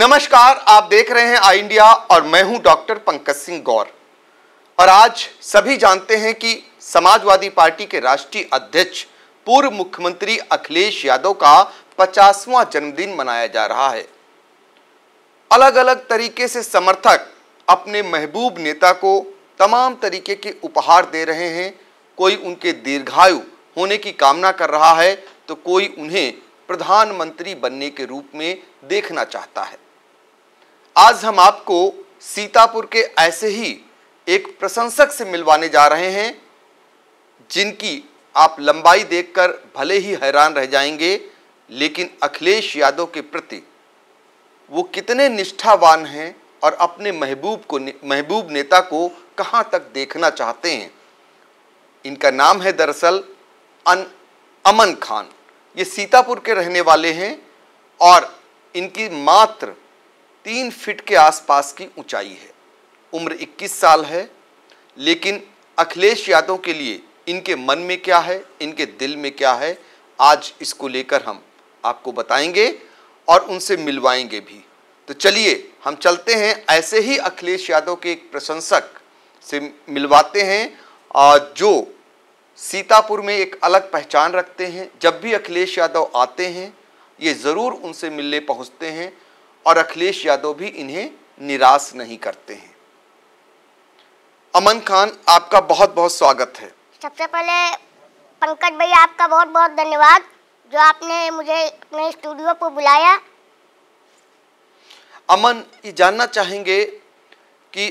नमस्कार आप देख रहे हैं आई इंडिया और मैं हूं डॉक्टर पंकज सिंह गौर और आज सभी जानते हैं कि समाजवादी पार्टी के राष्ट्रीय अध्यक्ष पूर्व मुख्यमंत्री अखिलेश यादव का पचासवां जन्मदिन मनाया जा रहा है अलग अलग तरीके से समर्थक अपने महबूब नेता को तमाम तरीके के उपहार दे रहे हैं कोई उनके दीर्घायु होने की कामना कर रहा है तो कोई उन्हें प्रधानमंत्री बनने के रूप में देखना चाहता है आज हम आपको सीतापुर के ऐसे ही एक प्रशंसक से मिलवाने जा रहे हैं जिनकी आप लंबाई देखकर भले ही हैरान रह जाएंगे लेकिन अखिलेश यादव के प्रति वो कितने निष्ठावान हैं और अपने महबूब को महबूब नेता को कहाँ तक देखना चाहते हैं इनका नाम है दरअसल अन अमन खान ये सीतापुर के रहने वाले हैं और इनकी मात्र तीन फीट के आसपास की ऊंचाई है उम्र 21 साल है लेकिन अखिलेश यादव के लिए इनके मन में क्या है इनके दिल में क्या है आज इसको लेकर हम आपको बताएंगे और उनसे मिलवाएंगे भी तो चलिए हम चलते हैं ऐसे ही अखिलेश यादव के एक प्रशंसक से मिलवाते हैं जो सीतापुर में एक अलग पहचान रखते हैं जब भी अखिलेश यादव आते हैं ये ज़रूर उनसे मिलने पहुंचते हैं और अखिलेश यादव भी इन्हें निराश नहीं करते हैं अमन खान आपका बहुत बहुत स्वागत है सबसे पहले पंकज भाई आपका बहुत बहुत धन्यवाद जो आपने मुझे अपने स्टूडियो पर बुलाया अमन ये जानना चाहेंगे कि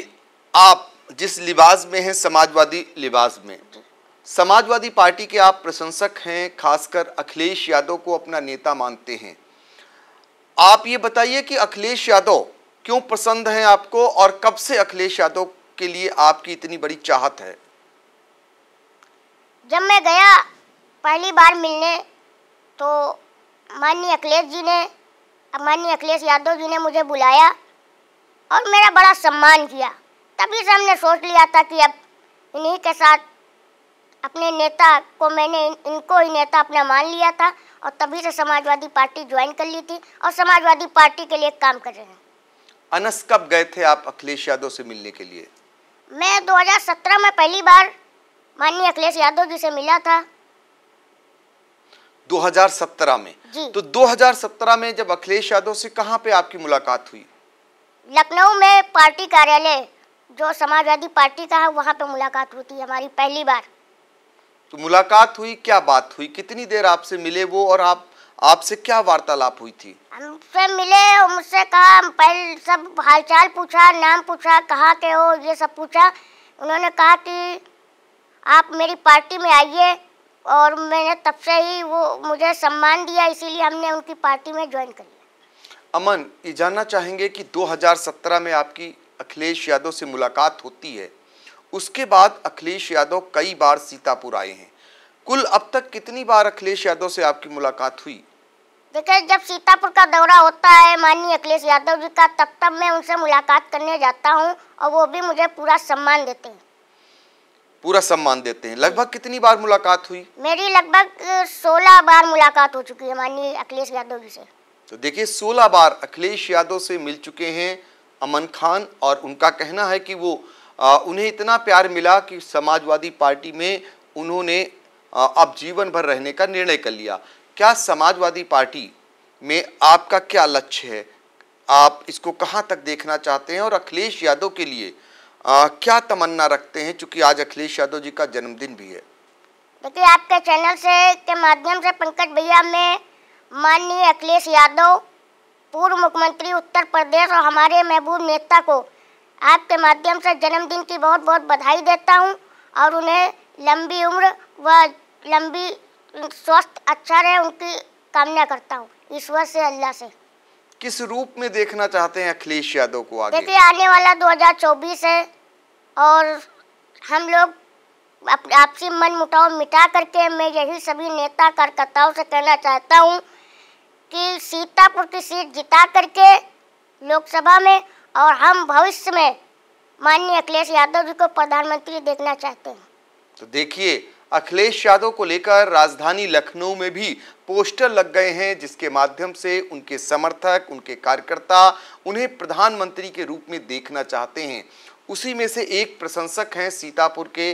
आप जिस लिबास में हैं समाजवादी लिबास में समाजवादी पार्टी के आप प्रशंसक हैं खासकर अखिलेश यादव को अपना नेता मानते हैं आप ये बताइए कि अखिलेश यादव क्यों पसंद हैं आपको और कब से अखिलेश यादव के लिए आपकी इतनी बड़ी चाहत है जब मैं गया पहली बार मिलने तो माननीय अखिलेश जी ने माननीय अखिलेश यादव जी ने मुझे बुलाया और मेरा बड़ा सम्मान किया तभी से हमने सोच लिया था कि अब इन्हीं के साथ अपने नेता को मैंने इनको ही नेता अपना मान लिया था और तभी से समाजवादी पार्टी ज्वाइन कर ली थी और समाजवादी पार्टी के लिए काम कर रहे हैं अनस कब गए थे आप अखिलेश यादव से मिलने के लिए मैं 2017 में पहली बार माननीय अखिलेश यादव जी से मिला था 2017 में जी। तो 2017 में जब अखिलेश यादव से कहाँ पे आपकी मुलाकात हुई लखनऊ में पार्टी कार्यालय जो समाजवादी पार्टी का है वहाँ पे मुलाकात हुई थी हमारी पहली बार तो मुलाकात हुई क्या बात हुई कितनी देर आपसे मिले वो और आप आपसे क्या वार्तालाप हुई थी हमसे मिले मुझसे कहा पहले सब हालचाल पूछा नाम पूछा कहाँ के हो ये सब पूछा उन्होंने कहा कि आप मेरी पार्टी में आइए और मैंने तब से ही वो मुझे सम्मान दिया इसीलिए हमने उनकी पार्टी में ज्वाइन कर लिया अमन ये जानना चाहेंगे कि 2017 में आपकी अखिलेश यादव से मुलाकात होती है उसके बाद अखिलेश यादव कई बार सीतापुर आए हैं कुल अब तक कितनी बार अखिलेश यादव से आपकी मुलाकात हुई देखिए जब सीतापुर का दौरा होता है माननीय अखिलेश यादव जी का तब तब मैं उनसे मुलाकात करने जाता हूँ और वो भी मुझे पूरा सम्मान देते हैं पूरा सम्मान देते हैं लगभग कितनी बार मुलाकात हुई मेरी लगभग सोलह बार मुलाकात हो चुकी है माननीय अखिलेश यादव जी से तो देखिए सोलह बार अखिलेश यादव से मिल चुके हैं अमन खान और उनका कहना है कि वो आ, उन्हें इतना प्यार मिला कि समाजवादी पार्टी में उन्होंने आ, अब जीवन भर रहने का निर्णय कर लिया क्या समाजवादी पार्टी में आपका क्या लक्ष्य है आप इसको कहाँ तक देखना चाहते हैं और अखिलेश यादव के लिए आ, क्या तमन्ना रखते हैं चूँकि आज अखिलेश यादव जी का जन्मदिन भी है देखिए आपके चैनल से के माध्यम से पंकज भैया में माननीय अखिलेश यादव पूर्व मुख्यमंत्री उत्तर प्रदेश और हमारे महबूब नेता को आपके माध्यम से जन्मदिन की बहुत बहुत बधाई देता हूँ और उन्हें लंबी उम्र व लंबी स्वस्थ अच्छा रहे उनकी कामना करता हूँ ईश्वर से अल्लाह से किस रूप में देखना चाहते हैं अखिलेश यादव को आगे देखिए आने वाला 2024 है और हम लोग आपसी मन मुटाव मिटा करके मैं यही सभी नेता कार्यकर्ताओं से कहना चाहता हूँ कि सीतापुर की सीट जिता करके लोकसभा में और हम भविष्य में माननीय अखिलेश यादव जी को प्रधानमंत्री देखना चाहते हैं तो देखिए अखिलेश यादव को लेकर राजधानी लखनऊ में भी पोस्टर लग गए हैं जिसके माध्यम से उनके समर्थक उनके कार्यकर्ता उन्हें प्रधानमंत्री के रूप में देखना चाहते हैं उसी में से एक प्रशंसक हैं सीतापुर के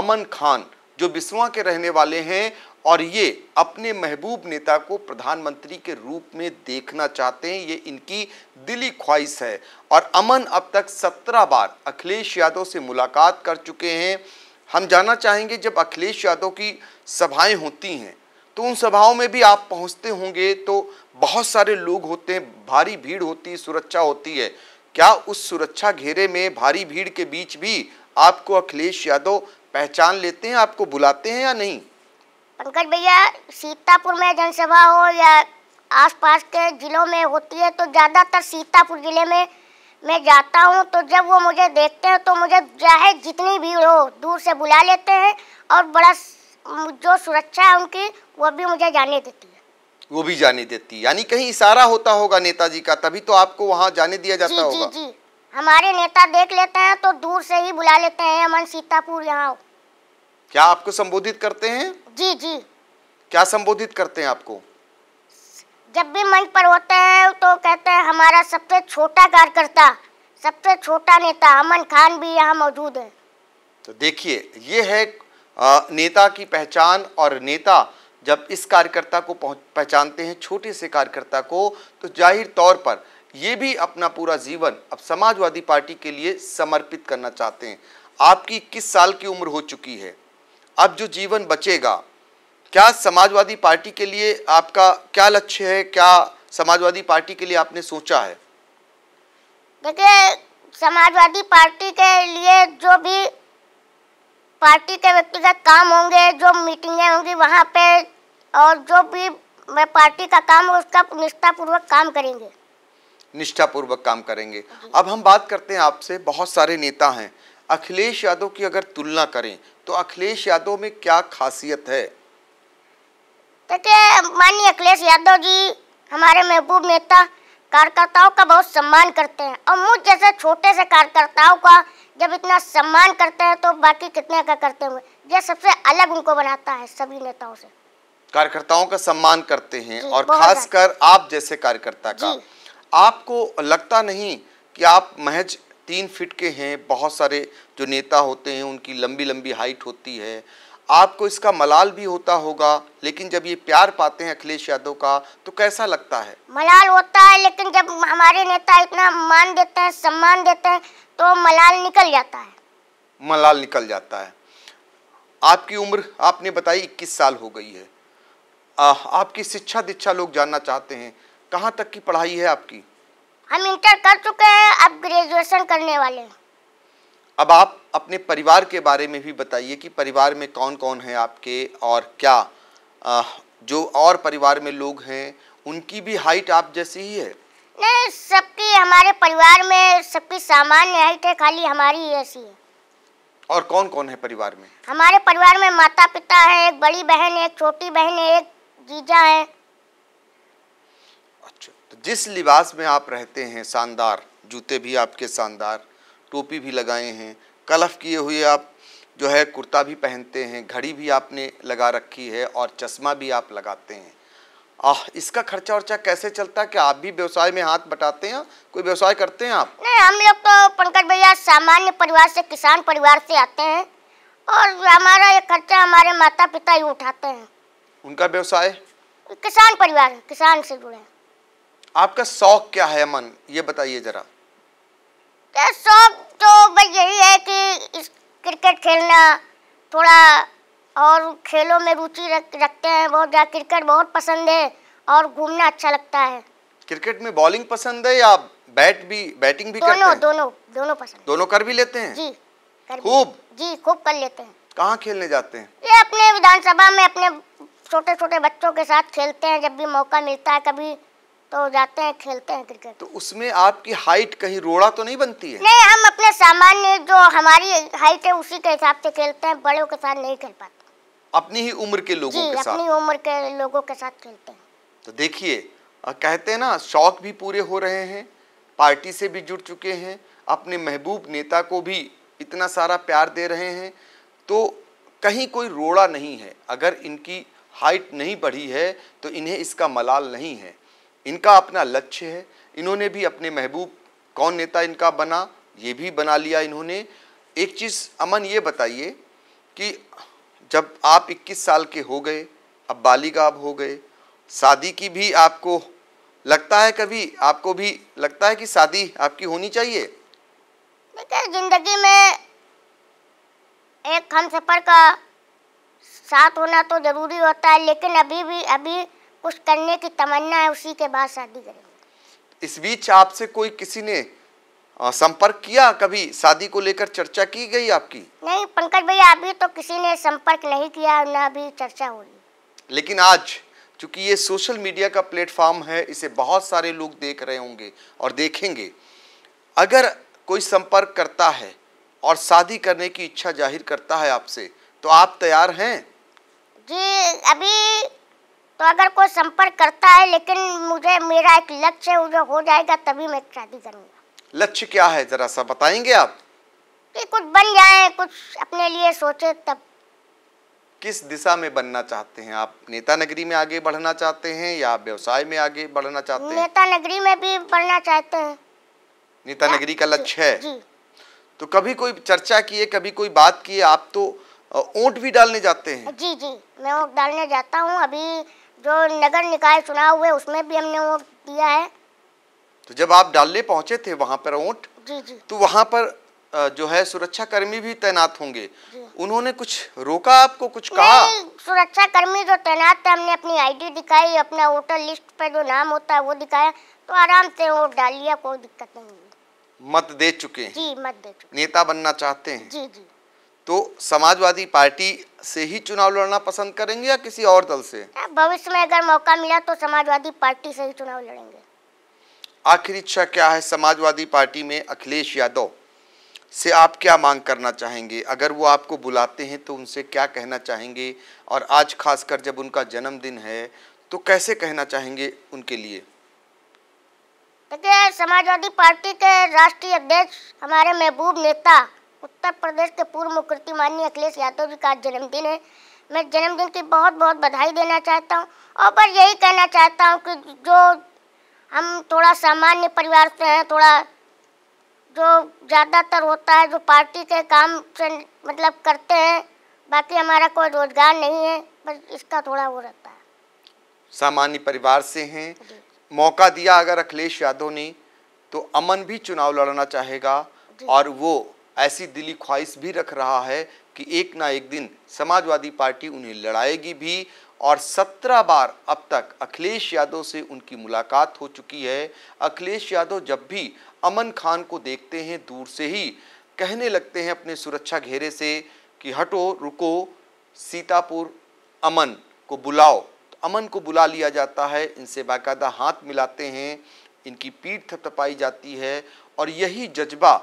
अमन खान जो बिस्वा के रहने वाले हैं और ये अपने महबूब नेता को प्रधानमंत्री के रूप में देखना चाहते हैं ये इनकी दिली ख्वाहिश है और अमन अब तक सत्रह बार अखिलेश यादव से मुलाकात कर चुके हैं हम जानना चाहेंगे जब अखिलेश यादव की सभाएं होती हैं तो उन सभाओं में भी आप पहुंचते होंगे तो बहुत सारे लोग होते हैं भारी भीड़ होती है सुरक्षा होती है क्या उस सुरक्षा घेरे में भारी भीड़ के बीच भी आपको अखिलेश यादव पहचान लेते हैं आपको बुलाते हैं या नहीं पंकज भैया सीतापुर में जनसभा हो या आसपास के जिलों में होती है तो ज़्यादातर सीतापुर जिले में मैं जाता हूँ तो जब वो मुझे देखते हैं तो मुझे चाहे जितनी भीड़ हो दूर से बुला लेते हैं और बड़ा जो सुरक्षा है उनकी वो भी मुझे जाने देती है वो भी जाने देती है यानी कहीं इशारा होता होगा नेताजी का तभी तो आपको वहाँ जाने दिया जाता जी, होगा जी जी हमारे नेता देख लेते हैं तो दूर से ही बुला लेते हैं अमन सीतापुर यहाँ क्या आपको संबोधित करते हैं जी जी क्या संबोधित करते हैं आपको जब भी मंच पर होते हैं तो कहते हैं हमारा सबसे छोटा कार्यकर्ता सबसे छोटा नेता अमन खान भी यहाँ मौजूद है तो देखिए ये है नेता की पहचान और नेता जब इस कार्यकर्ता को पहचानते हैं छोटे से कार्यकर्ता को तो जाहिर तौर पर ये भी अपना पूरा जीवन अब समाजवादी पार्टी के लिए समर्पित करना चाहते हैं आपकी किस साल की उम्र हो चुकी है अब जो जीवन बचेगा क्या समाजवादी पार्टी के लिए आपका क्या लक्ष्य है क्या समाजवादी पार्टी के लिए आपने सोचा है देखिए समाजवादी पार्टी के लिए जो भी पार्टी के व्यक्तिगत काम होंगे जो मीटिंगें होंगी वहाँ पे और जो भी मैं पार्टी का काम उसका निष्ठापूर्वक काम करेंगे निष्ठापूर्वक काम करेंगे अब हम बात करते हैं आपसे बहुत सारे नेता हैं अखिलेश यादव की अगर तुलना करें तो अखिलेश यादव में क्या खासियत है देखिए माननीय अखिलेश यादव जी हमारे महबूब नेता कार्यकर्ताओं का बहुत सम्मान करते हैं और मुझ जैसे छोटे से कार्यकर्ताओं का जब इतना सम्मान करते हैं तो बाकी कितने का करते होंगे यह सबसे अलग उनको बनाता है सभी नेताओं से कार्यकर्ताओं का सम्मान करते हैं और खासकर आप जैसे कार्यकर्ता का आपको लगता नहीं कि आप महज तीन फिट के हैं बहुत सारे जो नेता होते हैं उनकी लंबी लंबी हाइट होती है आपको इसका मलाल भी होता होगा लेकिन जब ये प्यार पाते हैं अखिलेश यादव का तो कैसा लगता है मलाल होता है लेकिन जब हमारे नेता इतना मान देते हैं सम्मान देते हैं तो मलाल निकल जाता है मलाल निकल जाता है आपकी उम्र आपने बताई इक्कीस साल हो गई है आ, आपकी शिक्षा दीक्षा लोग जानना चाहते हैं कहाँ तक की पढ़ाई है आपकी हम इंटर कर चुके हैं अब ग्रेजुएशन करने वाले हैं अब आप अपने परिवार के बारे में भी बताइए कि परिवार में कौन कौन है आपके और क्या आ, जो और परिवार में लोग हैं उनकी भी हाइट आप जैसी ही है नहीं सबकी हमारे परिवार में सबकी सामान्य हाइट है खाली हमारी ऐसी है और कौन कौन है परिवार में हमारे परिवार में माता पिता है एक बड़ी बहन है एक छोटी बहन है एक जीजा है जिस लिबास में आप रहते हैं शानदार जूते भी आपके शानदार टोपी भी लगाए हैं कलफ किए हुए आप जो है कुर्ता भी पहनते हैं घड़ी भी आपने लगा रखी है और चश्मा भी आप लगाते हैं आह इसका खर्चा वर्चा कैसे चलता है कि आप भी व्यवसाय में हाथ बटाते हैं कोई व्यवसाय करते हैं आप नहीं हम लोग तो पंकज भैया सामान्य परिवार से किसान परिवार से आते हैं और हमारा ये खर्चा हमारे माता पिता ही उठाते हैं उनका व्यवसाय किसान परिवार किसान से जुड़े हैं आपका शौक क्या है अमन ये बताइए जरा तो शौक तो बस यही है कि क्रिकेट खेलना थोड़ा और खेलों में रुचि रख, रखते हैं बहुत ज़्यादा क्रिकेट बहुत पसंद है और घूमना अच्छा लगता है क्रिकेट में बॉलिंग पसंद है या बैट भी बैटिंग भी दोनों, करते हैं दोनों दोनों पसंद दोनों कर भी लेते हैं जी खूब जी खूब कर लेते हैं कहाँ खेलने जाते हैं ये अपने विधानसभा में अपने छोटे छोटे बच्चों के साथ खेलते हैं जब भी मौका मिलता है कभी तो जाते हैं खेलते हैं क्रिकेट तो उसमें आपकी हाइट कहीं रोड़ा तो नहीं बनती है नहीं हम अपने सामान्य जो हमारी हाइट है उसी के हिसाब से खेलते हैं बड़ों के साथ नहीं खेल पाते अपनी ही उम्र के लोगों जी, के साथ अपनी उम्र के लोगों के साथ खेलते हैं तो देखिए कहते हैं ना शौक भी पूरे हो रहे हैं पार्टी से भी जुड़ चुके हैं अपने महबूब नेता को भी इतना सारा प्यार दे रहे हैं तो कहीं कोई रोड़ा नहीं है अगर इनकी हाइट नहीं बढ़ी है तो इन्हें इसका मलाल नहीं है इनका अपना लक्ष्य है इन्होंने भी अपने महबूब कौन नेता इनका बना ये भी बना लिया इन्होंने एक चीज़ अमन ये बताइए कि जब आप 21 साल के हो गए अब बालिग आप हो गए शादी की भी आपको लगता है कभी आपको भी लगता है कि शादी आपकी होनी चाहिए जिंदगी में एक हम सफर का साथ होना तो ज़रूरी होता है लेकिन अभी भी अभी कुछ करने की तमन्ना है उसी के बाद शादी करेंगे इस बीच आपसे कोई किसी ने संपर्क किया कभी शादी को लेकर चर्चा की गई आपकी नहीं पंकज भैया अभी तो किसी ने संपर्क नहीं किया न अभी चर्चा हो रही लेकिन आज चूंकि ये सोशल मीडिया का प्लेटफॉर्म है इसे बहुत सारे लोग देख रहे होंगे और देखेंगे अगर कोई संपर्क करता है और शादी करने की इच्छा जाहिर करता है आपसे तो आप तैयार हैं जी अभी तो अगर कोई संपर्क करता है लेकिन मुझे मेरा एक लक्ष्य है मुझे हो जाएगा तभी मैं शादी करूँगा लक्ष्य क्या है जरा सा बताएंगे आप कि कुछ बन जाए कुछ अपने लिए सोचे तब किस दिशा में बनना चाहते हैं आप नेता नगरी में आगे बढ़ना चाहते हैं या व्यवसाय में आगे बढ़ना चाहते हैं नेता नगरी में भी बढ़ना चाहते हैं नेता नगरी का लक्ष्य है तो कभी कोई चर्चा किए कभी कोई बात किए आप तो ओट भी डालने जाते हैं जी जी मैं ओट डालने जाता हूँ अभी जो नगर निकाय चुनाव हुए उसमें भी हमने वोट दिया है तो जब आप डालने पहुंचे थे वहाँ पर वोट जी जी तो वहाँ पर जो है सुरक्षा कर्मी भी तैनात होंगे उन्होंने कुछ रोका आपको कुछ कहा सुरक्षा कर्मी जो तैनात थे हमने अपनी आईडी दिखाई अपना वोटर लिस्ट पे जो नाम होता है वो दिखाया तो आराम से वोट डाल लिया कोई दिक्कत नहीं मत दे चुके हैं जी मत दे चुके नेता बनना चाहते हैं जी जी तो समाजवादी पार्टी से ही चुनाव लड़ना पसंद करेंगे या किसी और दल से भविष्य में अगर मौका मिला तो समाजवादी पार्टी से ही चुनाव लड़ेंगे आखिरी इच्छा क्या है समाजवादी पार्टी में अखिलेश यादव से आप क्या मांग करना चाहेंगे अगर वो आपको बुलाते हैं तो उनसे क्या कहना चाहेंगे और आज खासकर जब उनका जन्मदिन है तो कैसे कहना चाहेंगे उनके लिए देखिए समाजवादी पार्टी के राष्ट्रीय अध्यक्ष हमारे महबूब नेता उत्तर प्रदेश के पूर्व मुख्यमंत्री माननीय अखिलेश यादव जी का जन्मदिन है मैं जन्मदिन की बहुत बहुत बधाई देना चाहता हूँ और पर यही कहना चाहता हूँ कि जो हम थोड़ा सामान्य परिवार से हैं थोड़ा जो ज़्यादातर होता है जो पार्टी के काम से मतलब करते हैं बाकी हमारा कोई रोजगार नहीं है बस इसका थोड़ा वो रहता है सामान्य परिवार से हैं मौका दिया अगर अखिलेश यादव ने तो अमन भी चुनाव लड़ना चाहेगा और वो ऐसी दिली ख्वाहिश भी रख रहा है कि एक ना एक दिन समाजवादी पार्टी उन्हें लड़ाएगी भी और सत्रह बार अब तक अखिलेश यादव से उनकी मुलाकात हो चुकी है अखिलेश यादव जब भी अमन खान को देखते हैं दूर से ही कहने लगते हैं अपने सुरक्षा घेरे से कि हटो रुको सीतापुर अमन को बुलाओ तो अमन को बुला लिया जाता है इनसे बाकायदा हाथ मिलाते हैं इनकी पीठ थपथपाई जाती है और यही जज्बा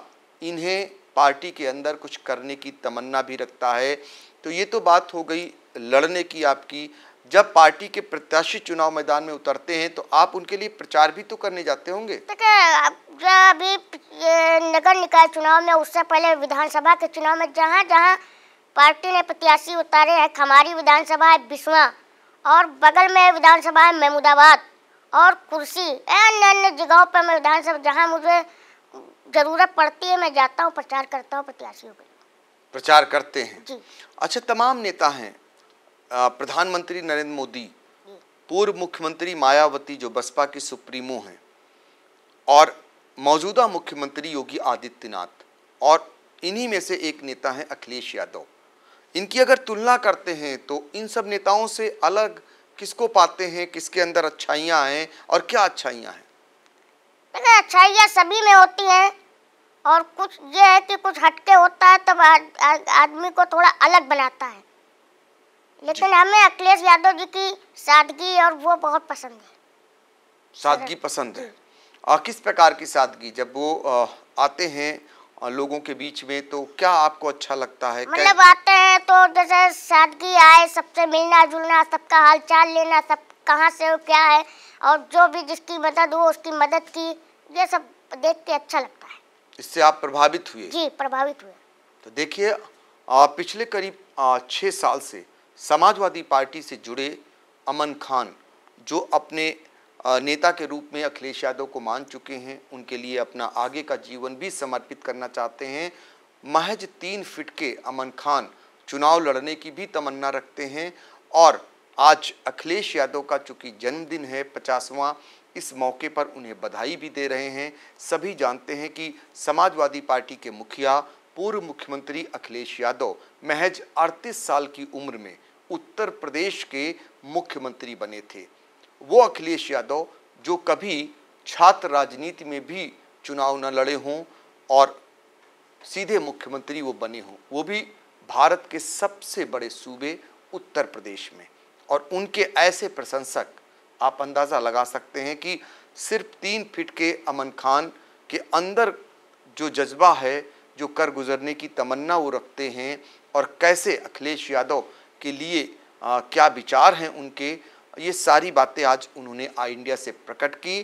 इन्हें पार्टी के अंदर कुछ करने की तमन्ना भी रखता है तो ये तो बात हो गई लड़ने की आपकी जब पार्टी के प्रत्याशी चुनाव मैदान में उतरते हैं तो आप उनके लिए प्रचार भी तो करने जाते होंगे अभी नगर निकाय चुनाव में उससे पहले विधानसभा के चुनाव में जहाँ जहाँ पार्टी ने प्रत्याशी उतारे हैं खमारी विधानसभा है बिस्वा और बगल में विधानसभा है महमूदाबाद और कुर्सी अन्य अन्य जगहों पर मैं विधानसभा जहाँ मुझे ज़रूरत पड़ती है मैं जाता हूँ प्रचार करता हूँ प्रत्याशियों के प्रचार करते हैं जी अच्छा तमाम नेता हैं प्रधानमंत्री नरेंद्र मोदी पूर्व मुख्यमंत्री मायावती जो बसपा की सुप्रीमो हैं और मौजूदा मुख्यमंत्री योगी आदित्यनाथ और इन्हीं में से एक नेता है अखिलेश यादव इनकी अगर तुलना करते हैं तो इन सब नेताओं से अलग किसको पाते हैं किसके अंदर अच्छाइयाँ हैं और क्या अच्छाइयाँ हैं अच्छाइयाँ सभी में होती हैं और कुछ ये है कि कुछ हटके होता है तब आदमी को थोड़ा अलग बनाता है लेकिन हमें अखिलेश यादव जी की सादगी और वो बहुत पसंद है सादगी पसंद है आ, किस प्रकार की सादगी जब वो आ, आते हैं लोगों के बीच में तो क्या आपको अच्छा लगता है मतलब आते हैं तो जैसे सादगी आए सबसे मिलना जुलना सबका हालचाल लेना सब कहाँ से हो क्या है और जो भी जिसकी मदद हो उसकी मदद की ये सब देख के अच्छा लगता है इससे आप प्रभावित हुए जी प्रभावित हुए तो देखिए पिछले करीब छः साल से समाजवादी पार्टी से जुड़े अमन खान जो अपने नेता के रूप में अखिलेश यादव को मान चुके हैं उनके लिए अपना आगे का जीवन भी समर्पित करना चाहते हैं महज तीन फिट के अमन खान चुनाव लड़ने की भी तमन्ना रखते हैं और आज अखिलेश यादव का चूंकि जन्मदिन है पचासवां इस मौके पर उन्हें बधाई भी दे रहे हैं सभी जानते हैं कि समाजवादी पार्टी के मुखिया पूर्व मुख्यमंत्री अखिलेश यादव महज 38 साल की उम्र में उत्तर प्रदेश के मुख्यमंत्री बने थे वो अखिलेश यादव जो कभी छात्र राजनीति में भी चुनाव न लड़े हों और सीधे मुख्यमंत्री वो बने हों वो भी भारत के सबसे बड़े सूबे उत्तर प्रदेश में और उनके ऐसे प्रशंसक आप अंदाज़ा लगा सकते हैं कि सिर्फ तीन फिट के अमन खान के अंदर जो जज्बा है जो कर गुजरने की तमन्ना वो रखते हैं और कैसे अखिलेश यादव के लिए आ, क्या विचार हैं उनके ये सारी बातें आज उन्होंने आई इंडिया से प्रकट की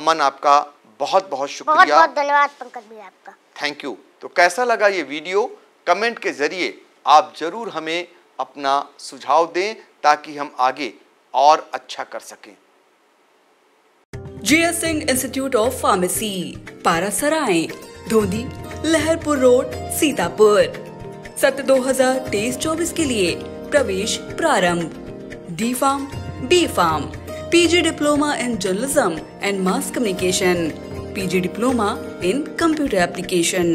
अमन आपका बहुत बहुत शुक्रिया बहुत धन्यवाद पंकज आपका थैंक यू तो कैसा लगा ये वीडियो कमेंट के ज़रिए आप ज़रूर हमें अपना सुझाव दें ताकि हम आगे और अच्छा कर सकें S Singh institute of pharmacy Parasrai Dhondi Laharpur road Sitapur सत्र दो हजार तेईस चौबीस के लिए प्रवेश प्रारंभ D pharm B pharm PG diploma in journalism and mass communication PG diploma in computer application